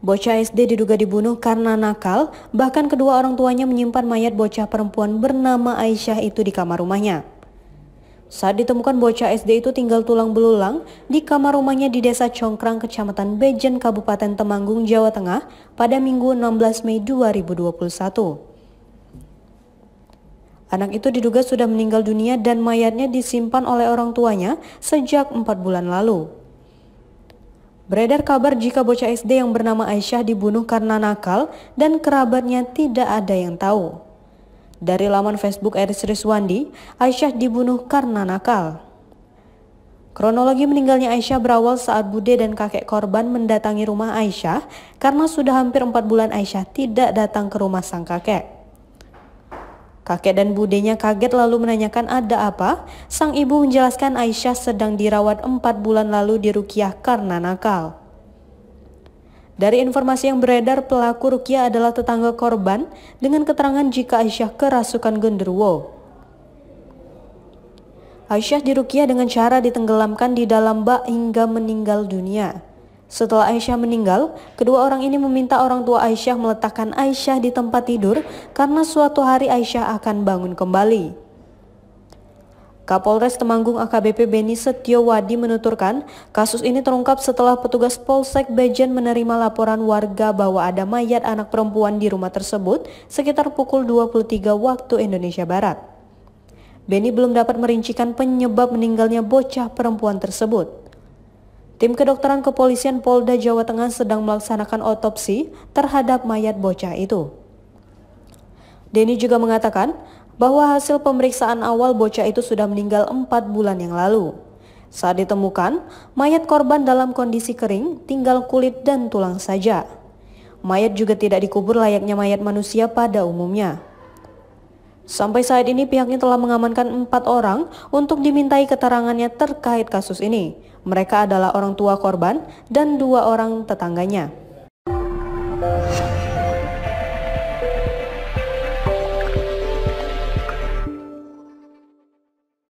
Bocah SD diduga dibunuh karena nakal, bahkan kedua orang tuanya menyimpan mayat bocah perempuan bernama Aisyah itu di kamar rumahnya. Saat ditemukan bocah SD itu tinggal tulang belulang di kamar rumahnya di desa Congkrang, kecamatan Bejen, Kabupaten Temanggung, Jawa Tengah pada Minggu 16 Mei 2021. Anak itu diduga sudah meninggal dunia dan mayatnya disimpan oleh orang tuanya sejak empat bulan lalu. Beredar kabar jika bocah SD yang bernama Aisyah dibunuh karena nakal dan kerabatnya tidak ada yang tahu. Dari laman Facebook Eris Rizwandi, Aisyah dibunuh karena nakal. Kronologi meninggalnya Aisyah berawal saat Bude dan kakek korban mendatangi rumah Aisyah karena sudah hampir empat bulan Aisyah tidak datang ke rumah sang kakek. Kakek dan budenya kaget lalu menanyakan ada apa. Sang ibu menjelaskan Aisyah sedang dirawat empat bulan lalu di Rukiah karena nakal. Dari informasi yang beredar, pelaku Rukiah adalah tetangga korban dengan keterangan jika Aisyah kerasukan genderuwo. Aisyah di Rukia dengan cara ditenggelamkan di dalam bak hingga meninggal dunia. Setelah Aisyah meninggal, kedua orang ini meminta orang tua Aisyah meletakkan Aisyah di tempat tidur karena suatu hari Aisyah akan bangun kembali. Kapolres Temanggung AKBP Beni Wadi menuturkan, kasus ini terungkap setelah petugas Polsek Bejen menerima laporan warga bahwa ada mayat anak perempuan di rumah tersebut sekitar pukul 23 waktu Indonesia Barat. Beni belum dapat merincikan penyebab meninggalnya bocah perempuan tersebut. Tim kedokteran kepolisian Polda Jawa Tengah sedang melaksanakan otopsi terhadap mayat bocah itu. Denny juga mengatakan bahwa hasil pemeriksaan awal bocah itu sudah meninggal empat bulan yang lalu. Saat ditemukan, mayat korban dalam kondisi kering, tinggal kulit dan tulang saja. Mayat juga tidak dikubur layaknya mayat manusia pada umumnya. Sampai saat ini pihaknya telah mengamankan empat orang untuk dimintai keterangannya terkait kasus ini. Mereka adalah orang tua korban dan dua orang tetangganya.